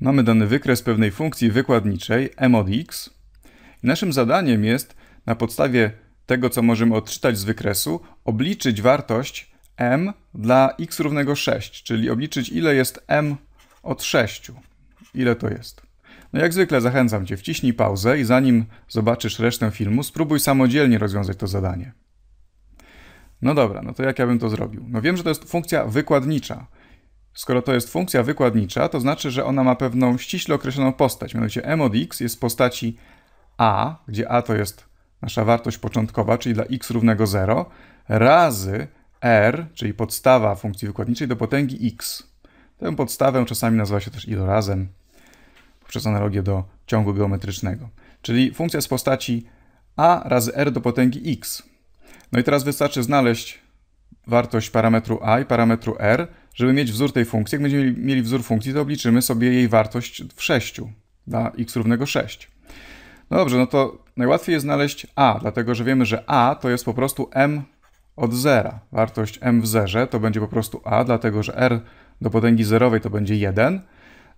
Mamy dany wykres pewnej funkcji wykładniczej m od x. Naszym zadaniem jest na podstawie tego, co możemy odczytać z wykresu, obliczyć wartość m dla x równego 6, czyli obliczyć ile jest m od 6. Ile to jest? No jak zwykle zachęcam Cię, wciśnij pauzę i zanim zobaczysz resztę filmu, spróbuj samodzielnie rozwiązać to zadanie. No dobra, no to jak ja bym to zrobił? No wiem, że to jest funkcja wykładnicza, Skoro to jest funkcja wykładnicza, to znaczy, że ona ma pewną ściśle określoną postać. Mianowicie m od x jest w postaci a, gdzie a to jest nasza wartość początkowa, czyli dla x równego 0, razy r, czyli podstawa funkcji wykładniczej do potęgi x. Tę podstawę czasami nazywa się też ilorazem poprzez analogię do ciągu geometrycznego. Czyli funkcja z postaci a razy r do potęgi x. No i teraz wystarczy znaleźć wartość parametru a i parametru r, żeby mieć wzór tej funkcji, jak będziemy mieli wzór funkcji, to obliczymy sobie jej wartość w 6 dla x równego 6. No dobrze, no to najłatwiej jest znaleźć a, dlatego że wiemy, że a to jest po prostu m od zera. Wartość m w zerze to będzie po prostu a, dlatego że r do potęgi zerowej to będzie 1.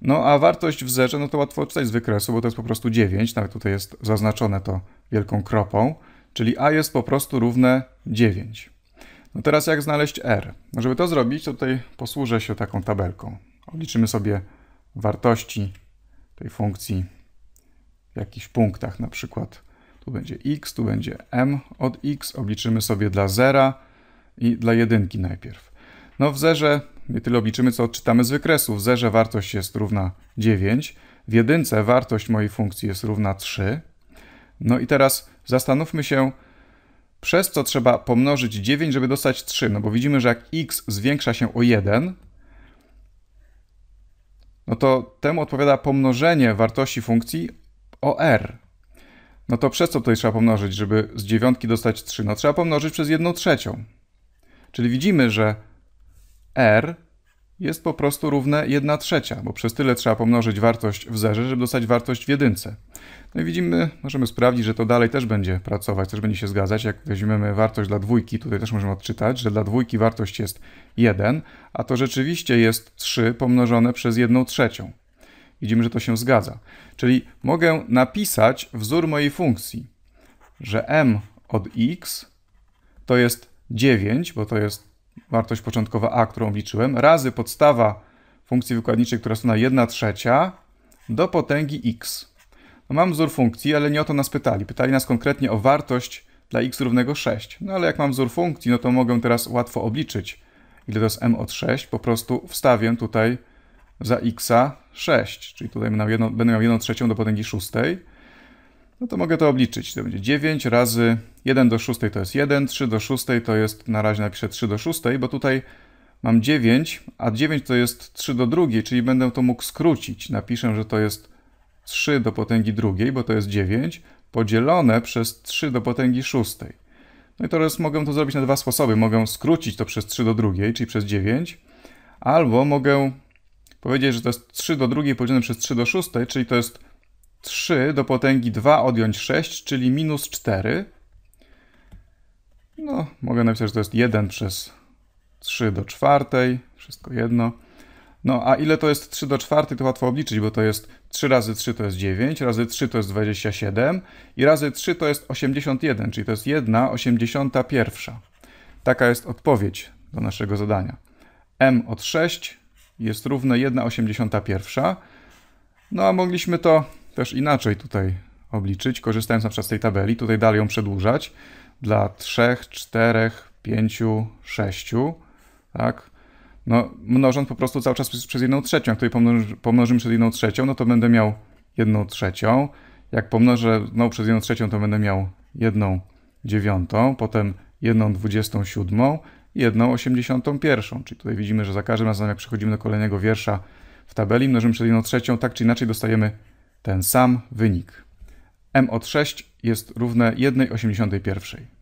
No a wartość w zerze, no to łatwo odczytać z wykresu, bo to jest po prostu 9, nawet tutaj jest zaznaczone to wielką kropą, czyli a jest po prostu równe 9. No teraz jak znaleźć R? No żeby to zrobić, to tutaj posłużę się taką tabelką. Obliczymy sobie wartości tej funkcji w jakichś punktach, na przykład tu będzie x, tu będzie m od x, obliczymy sobie dla zera i dla jedynki najpierw. No w zerze nie tyle obliczymy, co odczytamy z wykresu. W zerze wartość jest równa 9, w jedynce wartość mojej funkcji jest równa 3. No i teraz zastanówmy się, przez co trzeba pomnożyć 9, żeby dostać 3, no bo widzimy, że jak x zwiększa się o 1, no to temu odpowiada pomnożenie wartości funkcji o r. No to przez co tutaj trzeba pomnożyć, żeby z 9 dostać 3? No trzeba pomnożyć przez 1 trzecią. Czyli widzimy, że r jest po prostu równe 1 trzecia, bo przez tyle trzeba pomnożyć wartość w zerze, żeby dostać wartość w jedynce. No i widzimy, możemy sprawdzić, że to dalej też będzie pracować, też będzie się zgadzać. Jak weźmiemy wartość dla dwójki, tutaj też możemy odczytać, że dla dwójki wartość jest 1, a to rzeczywiście jest 3 pomnożone przez 1 trzecią. Widzimy, że to się zgadza. Czyli mogę napisać wzór mojej funkcji, że m od x to jest 9, bo to jest wartość początkowa a, którą liczyłem, razy podstawa funkcji wykładniczej, która jest na 1 trzecia, do potęgi x. No mam wzór funkcji, ale nie o to nas pytali. Pytali nas konkretnie o wartość dla x równego 6. No ale jak mam wzór funkcji, no to mogę teraz łatwo obliczyć, ile to jest m od 6. Po prostu wstawię tutaj za x 6, czyli tutaj jedno, będę miał 1 trzecią do potęgi 6. No to mogę to obliczyć. To będzie 9 razy 1 do 6 to jest 1, 3 do 6 to jest, na razie napiszę 3 do 6, bo tutaj mam 9, a 9 to jest 3 do 2, czyli będę to mógł skrócić. Napiszę, że to jest 3 do potęgi drugiej, bo to jest 9, podzielone przez 3 do potęgi 6. No i teraz mogę to zrobić na dwa sposoby. Mogę skrócić to przez 3 do drugiej, czyli przez 9, albo mogę powiedzieć, że to jest 3 do drugiej podzielone przez 3 do 6, czyli to jest 3 do potęgi 2 odjąć 6, czyli minus 4, no, mogę napisać, że to jest 1 przez 3 do 4, wszystko jedno. No, a ile to jest 3 do 4, to łatwo obliczyć, bo to jest 3 razy 3 to jest 9, razy 3 to jest 27 i razy 3 to jest 81, czyli to jest 1 81. Taka jest odpowiedź do naszego zadania. m od 6 jest równe 1 81. No, a mogliśmy to też inaczej tutaj obliczyć, korzystając na przykład z tej tabeli, tutaj dalej ją przedłużać dla 3, 4, 5, 6, tak? No, mnożąc po prostu cały czas przez, przez jedną trzecią. Jak tutaj pomnoży, pomnożymy przez 1 trzecią, no to będę miał 1 trzecią. Jak pomnożę znowu przez 1 trzecią, to będę miał 1 dziewiątą, potem 1 dwudziestą siódmą, 1 osiemdziesiątą pierwszą. Czyli tutaj widzimy, że za każdym razem, jak przechodzimy do kolejnego wiersza w tabeli, mnożymy przez 1 trzecią, tak czy inaczej dostajemy ten sam wynik m od 6 jest równe 1,81.